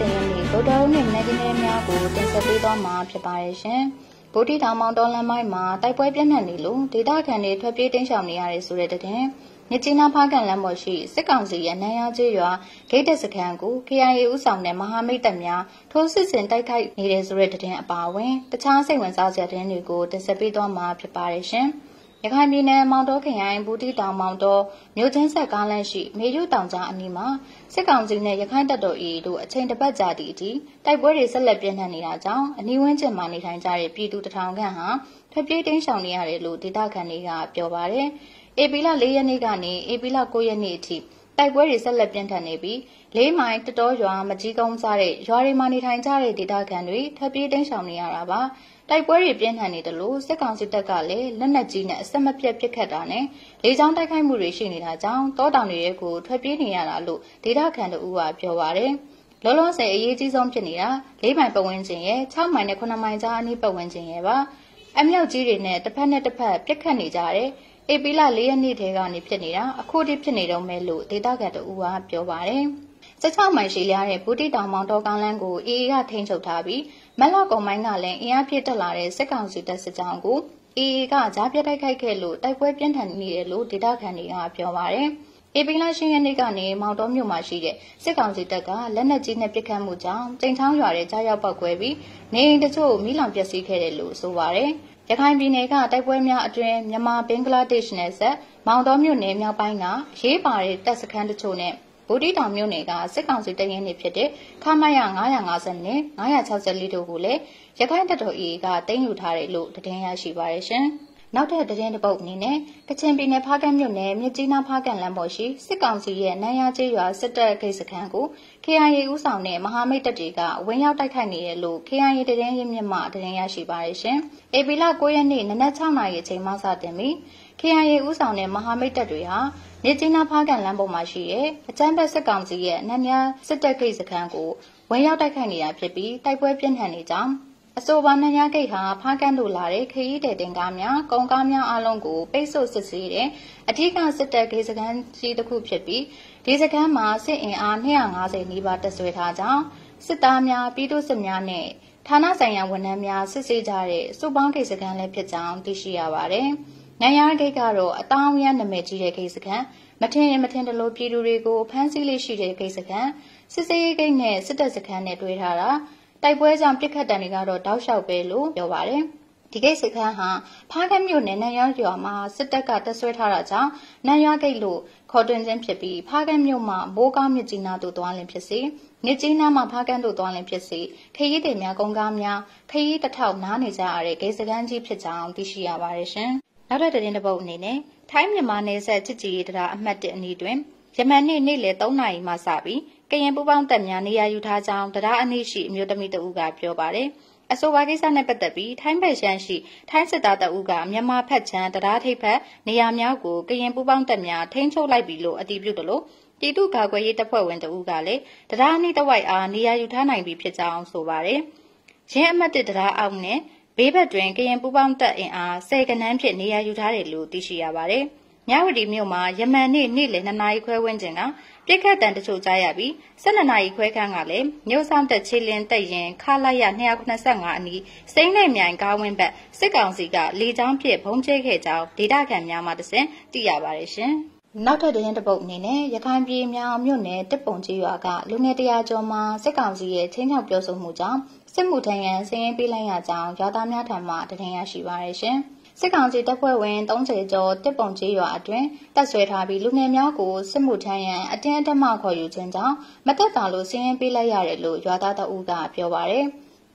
10ရက်နေ့ဗုဒ္ဓဟူးနေ့မနက်ခင်းများကိုတင်ဆက်ပေးသွားမှာဖြစ်ပါတယ်ရှင်။ဗုဒ္ဓတောင်မောင်တော်လမ်းပိုင်းမှာတိုက်ပွဲပြန့်နှံ့နေလို့ဒေသခံတွေထွက်ပြေးတိမ်းရှောင်နေရတယ်ဆိုတဲ့တဲ့မြကျင်းနာဖားကန်လမ်းပေါ်ရှိစစ်ကောင်စီရဲ့နန်းရကျေးရွာဂိတ်တပ်စခန်းကို KIA ဦးဆောင်တဲ့မဟာမိတ်တပ်များထိုးစစ်ဆင်တိုက်ခိုက်နေတယ်ဆိုတဲ့တဲ့တင်အပါအဝင်တခြားစိတ်ဝင်စားစရာတဲ့တွေကိုတင်ဆက်ပေးသွားမှာဖြစ်ပါတယ်ရှင်။ရခိုင်ပြည်နယ်မောင်တောခရိုင်ဘူတီတောင်မောင်တောမြို့ချင်းဆက်ကားလမ်းရှိမေယူတောင်ကြားအနီးမှာစစ်ကောင်စီနဲ့ရခိုင်တပ်တော် AA တို့အချိန်တစ်ပတ်ကြာသည့်အထိတိုက်ပွဲတွေဆက်လက်ပြင်းထန်နေတာကြောင့်အနီးဝန်းကျင်မှာနေထိုင်ကြတဲ့ပြည်သူတထောင်ခန့်ဟာထွက်ပြေးတိမ်းရှောင်နေရတယ်လို့ဒေသခံတွေကပြောပါတယ်။ဧပြီလ၄ရက်နေ့ကနေဧပြီလ9ရက်နေ့အထိတိုက်ပွဲတွေဆက်လက်ပြင်းထန်နေပြီးလေးမိုင်တတော်ရွာမကြီးကုန်းစတဲ့ရွာတွေမှာနေထိုင်ကြတဲ့ဒေသခံတွေထပ်ပြေးတိမ်းရှောင်နေရတာပါတိုက်ပွဲတွေပြင်းထန်နေတယ်လို့စစ်ကောင်စီတပ်ကလည်းလက်နက်ကြီးနဲ့အဆက်မပြတ်ပစ်ခတ်တာနဲ့လေကြောင်းတိုက်ခိုက်မှုတွေရှိနေတာကြောင့်တောတောင်တွေကိုထွက်ပြေးနေရတာလို့ဒေသခံတို့ကပြောပါတယ်လောလောဆယ်အရေးကြီးဆုံးဖြစ်နေတာ၄မိုင်ပတ်ဝန်းကျင်ရဲ့6မိုင်နဲ့9မိုင်ကြားအနီးပတ်ဝန်းကျင်ရဲ့ပါအမြောက်ကြီးတွေနဲ့တစ်ဖက်နဲ့တစ်ဖက်ပြက်ခတ်နေကြတယ်ဧပြီလ၄ရက်နေ့ထဲကနေဖြစ်နေတာအခုထိဖြစ်နေတော့မယ်လို့ဒေတာကန်တူကပြောပါတယ်။16မိုင်ရှိလျားတဲ့ဘူတီတောင်မောင်တော်ကောင်းလန်းကိုအေအေကထိန်းချုပ်ထားပြီးမက်လောက်ကုံမိုင်းကလည်းအင်အားပြည့်တက်လာတဲ့စစ်ကောင်စီတပ်စစ်ကြောင်းကိုအေအေကကြားပြတ်တိုက်ခိုက်ခဲ့လို့တိုက်ပွဲပြင်းထန်နေတယ်လို့ဒေတာကန်တွေကပြောပါတယ်။ဧပြီလ10ရက်နေ့ကနေမောင်တော်မြို့မှာရှိတဲ့စစ်ကောင်စီတပ်ကလက်နက်ကြီးနဲ့ပစ်ခတ်မှုကြောင့်တိမ်ချောင်းရွာတဲ့ကြားရောက်ပောက်ကွဲပြီးနေအိမ်တချို့မိလောင်ပျက်စီးခဲ့တယ်လို့ဆိုပါရယ်ရခိုင်ပြည်နယ်ကတိုက်ပွဲများအတွင်းမြန်မာဘင်္ဂလားဒေ့ရှ်နယ်စပ်မောင်တော်မြို့နယ်မြောက်ပိုင်းကရေးပါတဲ့တပ်စခန်းတချို့နဲ့ဗိုလ်တိတောင်မြို့နယ်ကစစ်ကောင်စီတရင်နေဖြစ်တဲ့ခမရ950နဲ့964တို့ကိုလည်းရခိုင်တပ်တော် AA ကတင်ယူထားတယ်လို့တင်ပြရရှိပါရရှင်။နောက်ထပ်သတင်းတစ်ပုတ်အနေနဲ့ကချင်ပြည်နယ်ဖားကန့်မြို့နယ်မြစ်ကြီးနားဖားကန့်လမ်းပေါ်ရှိစစ်ကောင်စီရဲ့နိုင်ရကျေးရွာစစ်တပ်ဂိတ်စခန်းကို KIA ဦးဆောင်တဲ့မဟာမိတ်တပ်တွေကဝင်ရောက်တိုက်ခိုက်နေတယ်လို့ KIA သတင်းရင်းမြစ်မှသတင်းရရှိပါရရှင်။ဧပြီလ9ရက်နေ့နနက်6:00နာရီအချိန်မှစတင်ပြီး KIA ဦးဆောင်တဲ့မဟာမိတ်တပ်တွေဟာမြစ်ကြီးနားဖားကန်လမ်းပေါ်မှာရှိတဲ့အကြမ်းဖက်စစ်ကောင်စီရဲ့နမ်မြစစ်တပ်ဂိတ်စခန်းကိုဝင်ရောက်တိုက်ခိုက်နေတာဖြစ်ပြီးတိုက်ပွဲပြင်းထန်နေကြောင်းအဆိုပါနှညာဂိတ်ဟာဖားကန့်တို့လာတဲ့ခရီးတဲ့တင်ကားများ၊ကုန်ကားများအလုံးကိုပိတ်ဆို့စစ်ဆေးတဲ့အထူးကစစ်တပ်ဂေစကန်ကြီးတစ်ခုဖြစ်ပြီးဒီစကန်မှာစစ်အင်အား250နီးပါးတပ်ဆွဲထားကြောင်းစစ်သားများပြည်သူစစ်များနဲ့ဌာနဆိုင်ရာဝန်ထမ်းများစစ်ဆေးကြတဲ့စုပေါင်းဂေစကန်လည်းဖြစ်ကြောင်းသိရှိရပါတယ်။နိုင်ငံဂိတ်ကတော့အတောင်ရနာမည်ကြီးတဲ့ဂေစကန်မထင်မထင်တလို့ပြည်သူတွေကိုဖမ်းဆီးလေးရှိတဲ့ဂိတ်စကန်စစ်စေးဂိတ်နဲ့စစ်တပ်စခန်းနဲ့တွဲထားတာတိုက်ပွဲကြောင့်ပြစ်ခတ်တံတွေကတော့တောက်လျှောက်ပဲလို့ပြောပါတယ်ဒီကိစ္စခန်းဟာဖားကမ်းမြို့နယ်နန်ရွာရွာမှာစစ်တပ်ကတက်ဆွဲထားတာကြောင့်နန်ရွာဂိတ်လို့ခေါ်တွင်ခြင်းဖြစ်ပြီးဖားကမ်းမြို့မှာမိုးကားမြစ်ကြီးနားသို့သွားလင်ဖြစ်စေမြစ်ကြီးနားမှာဖားကမ်းသို့သွားလင်ဖြစ်စေခရီးသည်များကုန်ကားများခရီးတစ်ထောက်နားနေကြရတဲ့ဂိတ်စခန်းကြီးဖြစ်ကြောင်းသိရှိရပါတယ်ရှင်နောက်ထပ်သတင်းတစ်ပုဒ်အနေနဲ့ထိုင်းမြန်မာနယ်စပ်ချစ်ကြည်ရေးတရားအမှတ်1အနည်းတွင်ယမန်နေ့နေ့လယ်3နာရီမှစပြီးကရင်ပူပေါင်းတပ်များနေရာယူထားကြောင်းတရားအနည်းရှိအမျိုးသမီးတဦးကပြောပါတယ်အဆိုပါကိစ္စနဲ့ပတ်သက်ပြီးထိုင်းဘက်ရှမ်းရှိထိုင်းစစ်သားတအုပ်ကမြန်မာဖက်ချမ်းတရားထိပ်ဖက်နေရာများကိုကရင်ပူပေါင်းတပ်များထိန်းချုပ်လိုက်ပြီလို့အတည်ပြုတယ်လို့ပြည်သူ့ကာကွယ်ရေးတပ်ဖွဲ့ဝင်တအုပ်ကလည်းတရားအနည်းတဝိုက်အားနေရာယူထားနိုင်ပြီဖြစ်ကြောင်းဆိုပါတယ်။ရင်းအမှတ်တစ်တရားအောက်နဲ့ဘေးဘက်တွင်ကရင်ပူပေါင်းတပ်အင်အား၁၀ခန်းဖြင့်နေရာယူထားတယ်လို့သိရှိရပါတယ်။မြဝတီမြို့မှာယမန်နေ့နေ့လယ်၂နာရီခွဲဝန်းကျင်ကပြစ်ခတ်တန်တချို့ကြားရပြီး12နာရီခွဲခန့်ကလည်းမြို့ဆောင်တက်ချီလင်းတက်ရင်ခလာရ295အနီးစိမ့်နဲ့မြိုင်ကားဝင်းဘက်စစ်ကောင်စီကလေကြောင်းဖြင့်ဘုံကျဲခဲ့ကြောင်းဒေတာခံများမှတစဉ်သိရပါတယ်ရှင်။နောက်ထပ်သတင်းတစ်ပုဒ်အနေနဲ့ရခိုင်ပြည်မြောင်မြို့နယ်တစ်ပုံကြီးရွာကလူငယ်တရာကျော်မှာစစ်ကောင်စီရဲ့ချင်းချောက်ပြောဆိုမှုကြောင့်စစ်မှုထမ်းရန်စည်ရင်ပေးလိုက်ရကြောင်းရွာသားများထံမှတင်ပြရရှိပါရရှင်။စစ်ကောင်စီတပ်ဖွဲ့ဝင်30ကျော်တစ်ပုံကြီးရွာအတွင်းတပ်ဆွဲထားပြီးလူငယ်များကိုစစ်မှုထမ်းရန်အတင်းအဓမ္မခေါ်ယူခြင်းကြောင့်မတက်တာလို့စည်ရင်ပေးလိုက်ရတယ်လို့ရွာသားတအုပ်ကပြောပါရယ်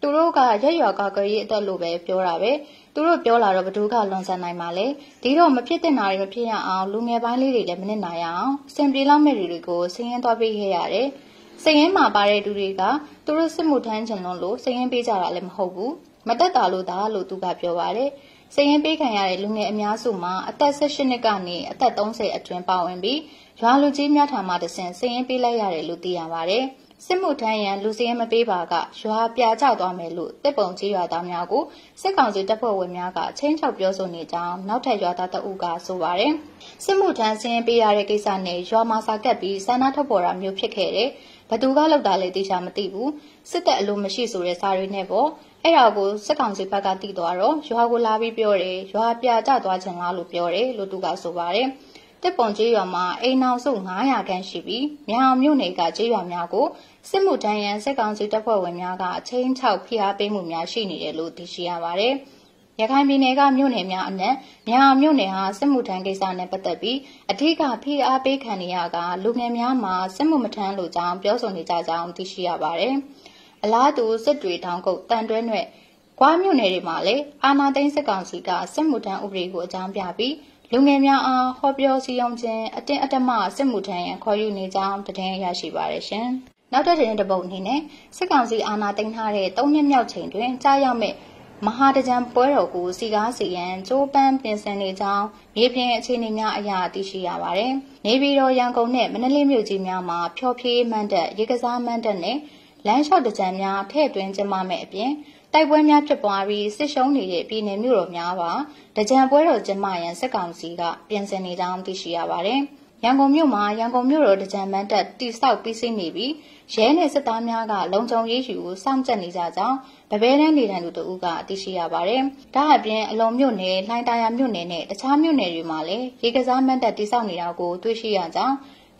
သူတို့ကရက်ရွာကာကွယ်ရေးအတွက်လို့ပဲပြောတာပဲသူတို့ပြောလာတော့ဘသူကလွန်ဆန်နိုင်မှာလဲဒီတော့မဖြစ်တဲ့နာတွေမဖြစ်ရအောင်လူငယ်ပိုင်းလေးတွေလည်းမနစ်နိုင်အောင်စင်ပြေလောက်မဲ့တွေကိုစည်ရင်သွားပေးခဲ့ရတယ်စည်ရင်မှာပါတဲ့သူတွေကသူတို့စစ်မှုထမ်းခြင်းလုံးလို့စည်ရင်ပေးကြတာလည်းမဟုတ်ဘူးမတက်တာလို့ဒါလို့သူကပြောပါတယ်။စည်ရင်ပေးခံရတဲ့လူငယ်အများစုမှာအသက်18နှစ်ကနေအသက်30အတွင်းပါဝင်ပြီးရွာလူကြီးများထံမှတဆင့်စည်ရင်ပေးလိုက်ရတယ်လို့သိရပါဗျ။စစ်မှုထမ်းရန်လူစည်းမပေးပါကရွာပြာကျသွားမယ်လို့တစ်ပုံကြီးရွာသားများကိုစစ်ကောင်စီတပ်ဖွဲ့ဝင်များကချင်းချောက်ပြောဆိုနေကြောင်းနောက်ထပ်ရွာသားတအုပ်ကဆိုပါတယ်။စစ်မှုထမ်းစင်းပေးရတဲ့ကိစ္စနဲ့ရွာမှာစာကပ်ပြီးဆန္ဒထုတ်ပေါ်တာမျိုးဖြစ်ခဲ့တယ်။ဘသူကလောက်တာလဲသိချာမသိဘူး။စစ်တပ်အလိုမရှိဆိုတဲ့စာရင်းနဲ့ပေါ့အဲ့ဒါကိုစစ်ကောင်စီဘက်ကတိသွားတော့ရွာကိုလာပြီးပြောတယ်ရွာပြာကျသွားခြင်းလားလို့ပြောတယ်လို့သူကဆိုပါတယ်။တစ်ပုံကျေးရွာမှာအိမ်နောက်စု900ခန့်ရှိပြီးမြောင်မြို့နယ်ကကျေးရွာများကိုစစ်မှုတန်းရန်စစ်ကောင်စီတပ်ဖွဲ့ဝင်များကအချင်းချောက်ဖိအားပေးမှုများရှိနေတယ်လို့သိရှိရပါတယ်။ရခိုင်ပြည်နယ်ကမြို့နယ်များအနက်မြောင်မြို့နယ်ဟာစစ်မှုထမ်းကိစ္စနဲ့ပတ်သက်ပြီးအထူးကဖိအားပေးခံရကလူငယ်များမှာစစ်မှုမထမ်းလို့ကြောင်းပြောဆိုနေကြကြောင်းသိရှိရပါတယ်။အလားတူစစ်တွေတောင်ကုတ်တန်တွဲနဲ့ကွာမြို့နယ်တွေမှာလည်းအာနာသိန်းစစ်ကောင်စီကစစ်မှုထမ်းဥပဒေကိုအကြောင်းပြပြီးလူငယ်များအားဟောပြောစည်းရုံးခြင်းအတင်းအဓမ္မစစ်မှုထမ်းရန်ခေါ်ယူနေကြောင်းသတင်းရရှိပါရရှင်။နောက်တဲ့သတင်းတစ်ပုဒ်အနေနဲ့စစ်ကောင်စီအာဏာသိမ်းထားတဲ့၃နှစ်မြောက်ချိန်တွင်ကြားရောက်မဲ့မဟာတကြံပွဲတော်ကိုစီကားစီရန်ကြိုးပမ်းပြင်ဆင်နေကြောင်းမြေပြင်အခြေအနေများအရာသိရှိရပါတယ်။နေပြည်တော်ရန်ကုန်နဲ့မန္တလေးမြို့ကြီးများမှာဖျော်ဖြေးမန်တက်ရေကစားမန်တက်နဲ့လမ်းလျှောက်တကြံများထည့်သွင်းကျင်းပမယ်အပြင်တိုက်ပွဲများဖြစ်ပွားပြီးစစ်ရှုံးနေတဲ့ပြည်내မြို့တော်များပါတကြံပွဲတော်ကျမရန်စစ်ကောင်စီကပြင်ဆင်နေကြောင်းသိရှိရပါတယ်။ရန်ကုန်မြို့မှာရန်ကုန်မြို့တော်တကြံမန်းတပ်တိဆောက်ပြီးစိနေပြီးရဲနဲ့စစ်သားများကလုံခြုံရေးယူကိုစောင့်ကြပ်နေကြကြောင်းဗဘဲတန်းနေထိုင်သူတို့ကအသိရှိရပါတယ်။ဒါအပြင်အလုံမြို့နယ်၊လှိုင်းတာယာမြို့နယ်နဲ့တခြားမြို့နယ်တွေမှာလည်းရေကစားမန်းတပ်တိဆောက်နေတာကိုတွေ့ရှိရကြောင်း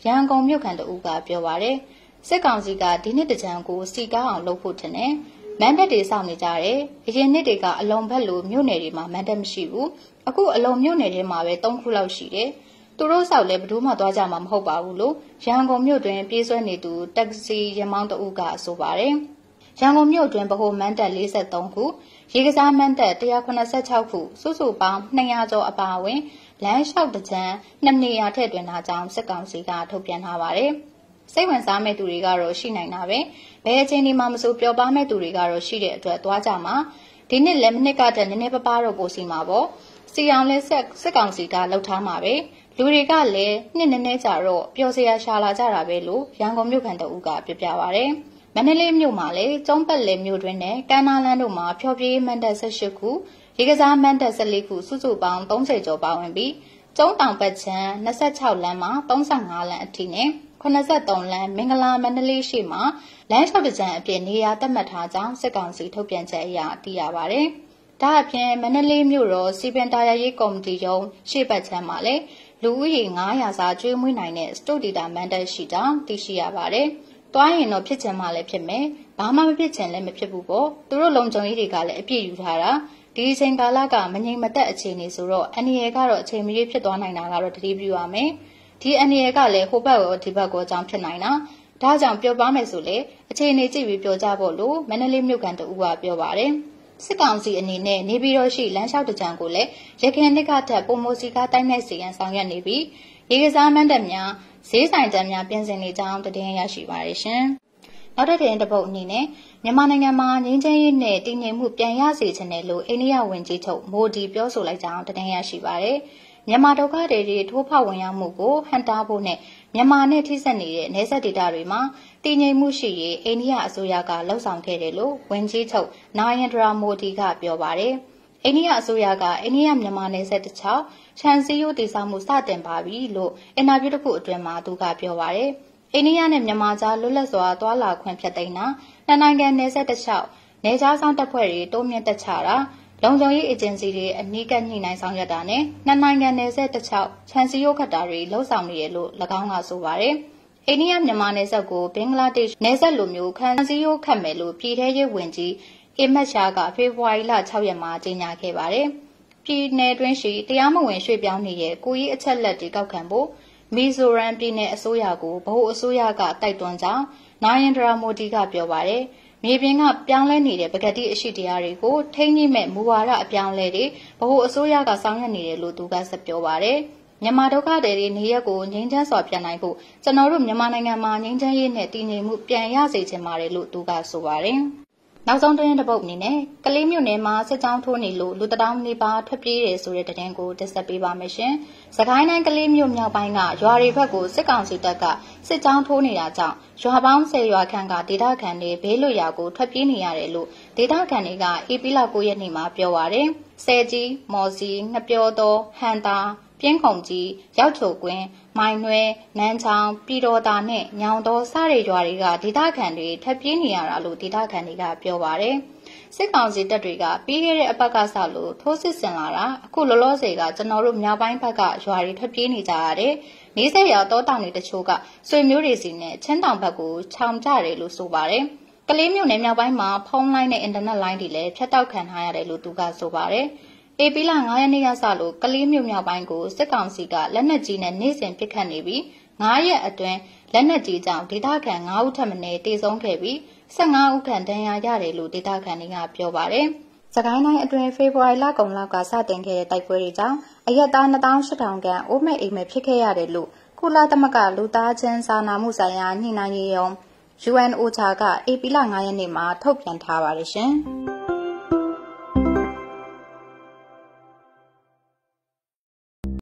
ရန်ကုန်မြို့ခံတို့ကပြောပါတယ်။စစ်ကောင်စီကဒီနှစ်တကြံကိုစီကားအောင်လုပ်ဖို့တင်တယ်။မန်တက်တွေစောင့်နေကြတယ်။အရင်နှစ်တွေကအလုံဘက်လိုမြို့နယ်တွေမှာမန်တက်မရှိဘူး။အခုအလုံမြို့နယ်တွေမှာပဲ၃ခုလောက်ရှိတယ်။သူတို့ဆောက်လဲဘယ်သူမှသွားကြမှာမဟုတ်ပါဘူးလို့ရန်ကုန်မြို့တွင်ပြေးဆွဲနေသူတက္ကစီရမောင်းတဦးကဆိုပါတယ်။ရန်ကုန်မြို့တွင်ဗဟိုမန်တက်43ခု၊ရေကစားမန်တက်186ခုစုစုပေါင်း200ကျော်အပါအဝင်လမ်းလျှောက်တကြံနှစ်နေရာထည့်သွင်းထားကြောင်းစစ်ကောင်စီကထုတ်ပြန်ထားပါတယ်။စိတ်ဝင်စားမဲ့သူတွေကတော့ရှိနိုင်တာပဲဘယ်အချိန်ဒီမှာမဆိုပျော်ပါမဲ့သူတွေကတော့ရှိတဲ့အတွက်သွားကြမှာဒီနှစ်လည်းမနစ်ကတည်းနည်းနည်းပပတော့ပိုစီမှာပေါ့စီအောင်လဲဆက်စက်ကောင်စီကလှုပ်ထားမှာပဲလူတွေကလည်းနှစ်နည်းနည်းကြတော့ပျော်စရာရှာလာကြတာပဲလို့ရန်ကုန်မြို့ခံတအူးကပြောပြပါဗျာမန္တလေးမြို့မှာလည်းကျုံးပတ်လည်မြို့တွင်နဲ့ကမ်းနားလမ်းတို့မှာဖျော်ဖြေမန်တပ်18ခုရေကစားမန်တပ်14ခုစုစုပေါင်း30ကျော်ပါဝင်ပြီးကျုံးတောင်ပတ်ချံ26လမ်းမှာ35လမ်းအထိနဲ့83လမ်းမင်္ဂလာမန္တလေးရှိမှာလမ်းလျှောက်ပကြံအဖြစ်နေရာသတ်မှတ်ထားကြောင်းစစ်ကောင်စီထုတ်ပြန်ချက်အရသိရပါဗျ။ဒါအပြင်မန္တလေးမြို့တော်စီပင်တာယာရေးကော်မတီရုံးရှေ့ဘက်ခြမ်းမှာလည်းလူဦးရေ900စာကျွေးမွေးနိုင်တဲ့စတိုဒီတာမန်တက်ရှိကြောင်းသိရှိရပါတယ်။တွားရင်တော့ဖြစ်ချင်မှလည်းဖြစ်မယ်။ဘာမှမဖြစ်ချင်လည်းမဖြစ်ဘူးပေါ့။သူတို့လုံခြုံရေးတွေကလည်းအပြည့်ယူထားတာဒီအချိန်ကာလကမငြိမ်မသက်အခြေအနေဆိုတော့အန္တရာယ်ကတော့အချိန်မရွေးဖြစ်သွားနိုင်တာကတော့တတိပြုရမယ်။ဒီအနေရကလည်းဟိုဘက်ရောဒီဘက်ရောအကြောင်းဖြစ်နိုင်တာဒါကြောင့်ပြောပါမယ်ဆိုလေအခြေအနေကြည့်ပြီးပြောကြဖို့လို့မန္တလေးမြို့ကန်တူကပြောပါတယ်စစ်ကောင်စီအနေနဲ့နေပြည်တော်ရှိလမ်းလျှောက်တကြံကိုလည်းရခိုင်နှစ်ကထပ်ပုံမစီကားတိုက်နိုင်စီရန်ဆောင်ရွက်နေပြီးရေကစားမန်းတပ်များဈေးဆိုင်တန်းများပြင်ဆင်နေကြောင်းတည်င်းရရှိပါရရှင်နောက်တစ်တင်တစ်ပုတ်အနေနဲ့မြန်မာနိုင်ငံမှာငြိမ်းချမ်းရေးနဲ့တည်ငြိမ်မှုပြန်ရစေချင်တယ်လို့အိန္ဒိယဝန်ကြီးချုပ်မိုဒီပြောဆိုလိုက်ကြောင်းတင်ပြရရှိပါတယ်။မြန်မာဒုက္ခတွေတွေထိုးဖောက်ဝင်ရောက်မှုကိုဟန်တားဖို့နဲ့မြန်မာနဲ့ထိစပ်နေတဲ့နေဆက်ဒေတာတွေမှာတည်ငြိမ်မှုရှိရေးအိန္ဒိယအစိုးရကလှုံ့ဆော်ခဲ့တယ်လို့ဝန်ကြီးချုပ်နာယန်ဒရာမိုဒီကပြောပါတယ်။အိန္ဒိယအစိုးရကအိန္ဒိယမြန်မာနယ်စပ်တခြားခြံစည်းရိုးတည်ဆောက်မှုစတင်ပါပြီလို့အင်တာဗျူးတစ်ခုအတွင်းမှာသူကပြောပါရယ်အိန္ဒိယနဲ့မြန်မာကြားလွတ်လပ်စွာသွာလာခွင့်ဖြတ်သိမ်းတာနှစ်နိုင်ငံနယ်စပ်တခြားနယ်ကြားဆောင်တပ်ဖွဲ့တွေတုံ့ပြန်တက်ချတာလုံခြုံရေးအေဂျင်စီတွေအနီးကပ်ညှိနှိုင်းဆောင်ရွက်တာနဲ့နှစ်နိုင်ငံနယ်စပ်တစ်ချောက်ခြံစည်းရိုးခတ်တာတွေလှုပ်ဆောင်နေရလို့၎င်းကဆိုပါတယ်။အိန္ဒိယမြန်မာနယ်စပ်ကိုဘင်္ဂလားဒေ့ရှ်နယ်စပ်လိုမျိုးခြံစည်းရိုးခတ်မယ်လို့ပြည်ထရေးဝန်ကြီးအမတ်ရှာကဖေဖော်ဝါရီလ6ရက်မှာကြေညာခဲ့ပါတယ်။ပြည်နယ်တွင်းရှိတရားမဝင်ရွှေ့ပြောင်းနေတဲ့ကိုကြီးအချက်လက်တွေကောက်ခံဖို့မီဇိုရမ်ပြည်နယ်အစိုးရကိုဗဟိုအစိုးရကတိုက်တွန်းကြောင်းနာရင်ဒရာမိုဒီကပြောပါတယ်။မြေပြင်ကပြောင်းလဲနေတဲ့ပကတိအရှိတရားတွေကိုထိန်းညှိမဲ့မူဝါဒအပြောင်းလဲတွေဗဟိုအစိုးရကဆောင်ရွက်နေတယ်လို့သူကဆက်ပြောပါတယ်မြန်မာဒုက္ခသည်တွေနေရက်ကိုငြိမ်းချမ်းစွာပြန်နိုင်ဖို့ကျွန်တော်တို့မြန်မာနိုင်ငံမှာငြိမ်းချမ်းရေးနဲ့တည်ငြိမ်မှုပြန်ရစေချင်ပါတယ်လို့သူကဆိုပါတယ်။နောက်ဆုံးသတင်းတစ်ပုတ်အနေနဲ့ကလေးမြို့နယ်မှာစစ်ကြောင်းထိုးနေလို့လူတထောင်နေပါထွက်ပြေးတယ်ဆိုတဲ့သတင်းကိုတက်ဆက်ပေးပါမယ်ရှင်။စကိုင်းတိုင်းကလေးမြို့မြောက်ပိုင်းကရွာတွေဘက်ကိုစစ်ကောင်စီတပ်ကစစ်ကြောင်းထိုးနေတာကြောင့်ရွာပေါင်း10ရွာခန့်ကဒေသခံတွေဘေးလွတ်ရာကိုထွက်ပြေးနေရတယ်လို့ဒေသခံတွေကအေပီလာ9ရက်နေ့မှာပြောပါရတယ်။ဆယ်ကြီး မော်စီငပြောတော်ဟန်တာပြင်းကုန်ကြီးရောက်ချိုကွင်းမိုင်နွဲနန်းချောင်းပြည်တော်သာနဲ့ညောင်တော်စတဲ့ရွာတွေကဒေသခံတွေထပ်ပြေးနေရတာလို့ဒေသခံတွေကပြောပါတယ်စစ်ကောင်စီတပ်တွေကပြီးခဲ့တဲ့အပတ်ကစလို့ထိုးစစ်ဆင်လာတာအခုလောလောဆယ်ကကျွန်တော်တို့မြောက်ပိုင်းဘက်ကရွာတွေထွက်ပြေးနေကြရတယ်။နေဆက်ရွာတောတောင်တွေတချို့ကဆွေမျိုးတွေစီနဲ့ချင်းတောင်ဘက်ကိုခြောင်ကြတယ်လို့ဆိုပါတယ်။ကလေးမြို့နယ်မြောက်ပိုင်းမှာဖုန်းလိုင်းနဲ့အင်တာနက်လိုင်းတွေလည်းဖြတ်တောက်ခံထားရတယ်လို့သူကဆိုပါတယ်။ဧပြီလ9ရက်နေ့ကစလို့ကလေးမြို့မြောက်ပိုင်းကိုစစ်ကောင်စီကလက်နက်ကြီးနဲ့နေ့စဉ်ပစ်ခတ်နေပြီး9ရက်အတွင်းလက်နက်ကြီးကြောင့်ဒေသခံ9ဦးထပ်မံတေဆုံးခဲ့ပြီး15ဦးခန့်ဒဏ်ရာရတယ်လို့ဒေသခံတွေကပြောပါတယ်။စကိုင်းတိုင်းအတွင်းဖေဖော်ဝါရီလကုန်လောက်ကစတင်ခဲ့တဲ့တိုက်ပွဲတွေကြောင့်အရက်သား2800ခန့်အိုးမဲ့အိမ်မဲ့ဖြစ်ခဲ့ရတယ်လို့ကုလသမဂ္ဂလူသားချင်းစာနာမှုဆိုင်ရာညှိနှိုင်းရေးယုံ UNOCHA က AP လ9ရက်နေ့မှာထုတ်ပြန်ထားပါတယ်ရှင်။